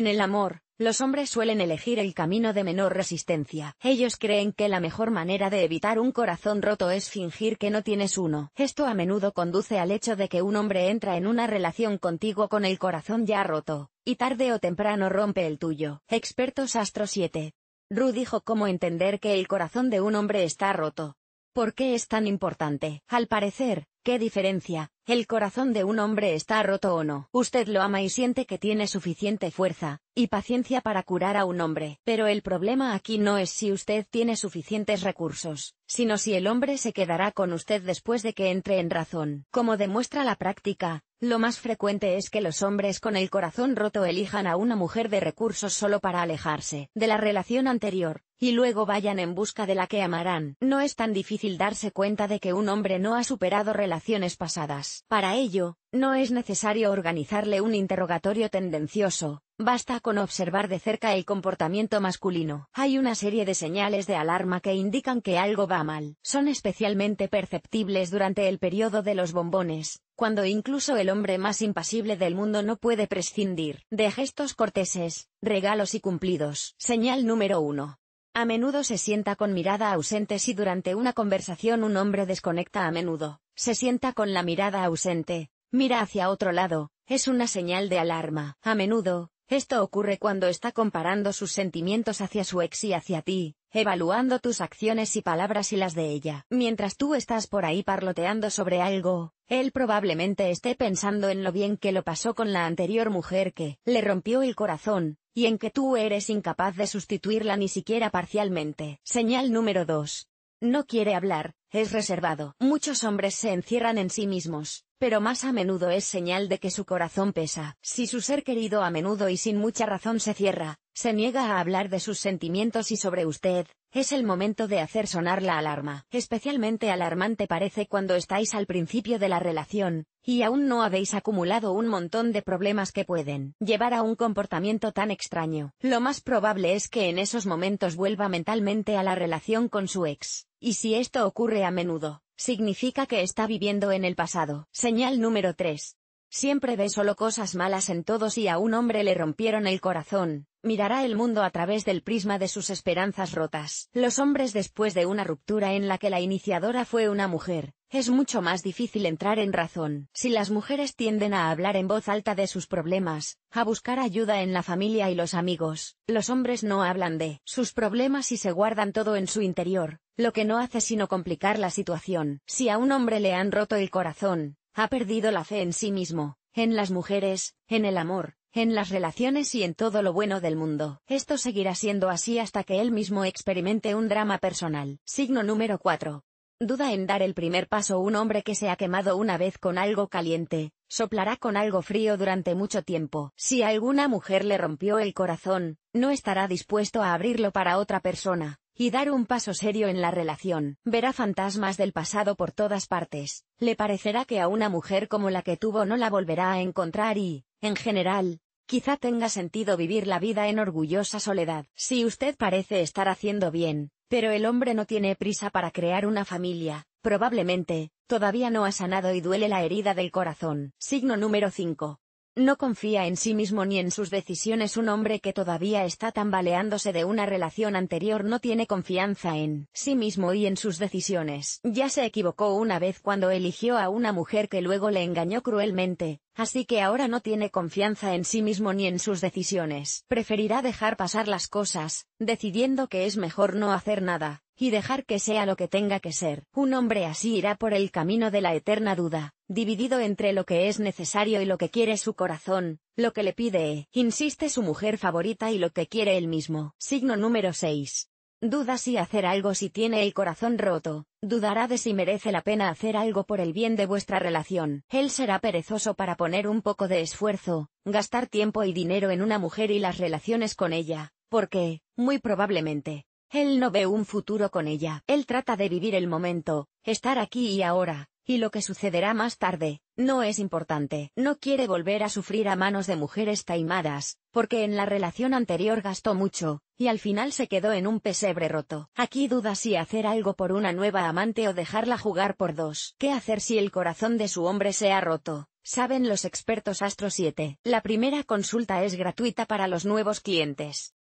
En el amor, los hombres suelen elegir el camino de menor resistencia. Ellos creen que la mejor manera de evitar un corazón roto es fingir que no tienes uno. Esto a menudo conduce al hecho de que un hombre entra en una relación contigo con el corazón ya roto, y tarde o temprano rompe el tuyo. Expertos Astro 7. Ru dijo cómo entender que el corazón de un hombre está roto. ¿Por qué es tan importante? Al parecer, ¿qué diferencia? El corazón de un hombre está roto o no. Usted lo ama y siente que tiene suficiente fuerza y paciencia para curar a un hombre. Pero el problema aquí no es si usted tiene suficientes recursos, sino si el hombre se quedará con usted después de que entre en razón. Como demuestra la práctica, lo más frecuente es que los hombres con el corazón roto elijan a una mujer de recursos solo para alejarse de la relación anterior, y luego vayan en busca de la que amarán. No es tan difícil darse cuenta de que un hombre no ha superado relaciones pasadas. Para ello, no es necesario organizarle un interrogatorio tendencioso, Basta con observar de cerca el comportamiento masculino. Hay una serie de señales de alarma que indican que algo va mal. Son especialmente perceptibles durante el periodo de los bombones, cuando incluso el hombre más impasible del mundo no puede prescindir de gestos corteses, regalos y cumplidos. Señal número 1. A menudo se sienta con mirada ausente si durante una conversación un hombre desconecta a menudo. Se sienta con la mirada ausente, mira hacia otro lado, es una señal de alarma. A menudo, esto ocurre cuando está comparando sus sentimientos hacia su ex y hacia ti, evaluando tus acciones y palabras y las de ella. Mientras tú estás por ahí parloteando sobre algo, él probablemente esté pensando en lo bien que lo pasó con la anterior mujer que le rompió el corazón, y en que tú eres incapaz de sustituirla ni siquiera parcialmente. Señal número 2. No quiere hablar, es reservado. Muchos hombres se encierran en sí mismos, pero más a menudo es señal de que su corazón pesa. Si su ser querido a menudo y sin mucha razón se cierra, se niega a hablar de sus sentimientos y sobre usted, es el momento de hacer sonar la alarma. Especialmente alarmante parece cuando estáis al principio de la relación, y aún no habéis acumulado un montón de problemas que pueden llevar a un comportamiento tan extraño. Lo más probable es que en esos momentos vuelva mentalmente a la relación con su ex, y si esto ocurre a menudo, Significa que está viviendo en el pasado. Señal número 3. Siempre ve solo cosas malas en todos y a un hombre le rompieron el corazón. Mirará el mundo a través del prisma de sus esperanzas rotas. Los hombres después de una ruptura en la que la iniciadora fue una mujer, es mucho más difícil entrar en razón. Si las mujeres tienden a hablar en voz alta de sus problemas, a buscar ayuda en la familia y los amigos, los hombres no hablan de sus problemas y se guardan todo en su interior, lo que no hace sino complicar la situación. Si a un hombre le han roto el corazón, ha perdido la fe en sí mismo, en las mujeres, en el amor, en las relaciones y en todo lo bueno del mundo. Esto seguirá siendo así hasta que él mismo experimente un drama personal. Signo número 4. Duda en dar el primer paso un hombre que se ha quemado una vez con algo caliente, soplará con algo frío durante mucho tiempo. Si alguna mujer le rompió el corazón, no estará dispuesto a abrirlo para otra persona y dar un paso serio en la relación. Verá fantasmas del pasado por todas partes, le parecerá que a una mujer como la que tuvo no la volverá a encontrar y, en general, quizá tenga sentido vivir la vida en orgullosa soledad. Si usted parece estar haciendo bien, pero el hombre no tiene prisa para crear una familia, probablemente, todavía no ha sanado y duele la herida del corazón. Signo número 5. No confía en sí mismo ni en sus decisiones. Un hombre que todavía está tambaleándose de una relación anterior no tiene confianza en sí mismo y en sus decisiones. Ya se equivocó una vez cuando eligió a una mujer que luego le engañó cruelmente, así que ahora no tiene confianza en sí mismo ni en sus decisiones. Preferirá dejar pasar las cosas, decidiendo que es mejor no hacer nada, y dejar que sea lo que tenga que ser. Un hombre así irá por el camino de la eterna duda, dividido entre lo que es necesario y lo que quiere su corazón, lo que le pide, insiste su mujer favorita y lo que quiere él mismo. Signo número 6. Duda si hacer algo si tiene el corazón roto, dudará de si merece la pena hacer algo por el bien de vuestra relación. Él será perezoso para poner un poco de esfuerzo, gastar tiempo y dinero en una mujer y las relaciones con ella, porque, muy probablemente, él no ve un futuro con ella. Él trata de vivir el momento, estar aquí y ahora, y lo que sucederá más tarde, no es importante. No quiere volver a sufrir a manos de mujeres taimadas, porque en la relación anterior gastó mucho, y al final se quedó en un pesebre roto. Aquí duda si hacer algo por una nueva amante o dejarla jugar por dos. ¿Qué hacer si el corazón de su hombre se ha roto? Saben los expertos Astro 7. La primera consulta es gratuita para los nuevos clientes.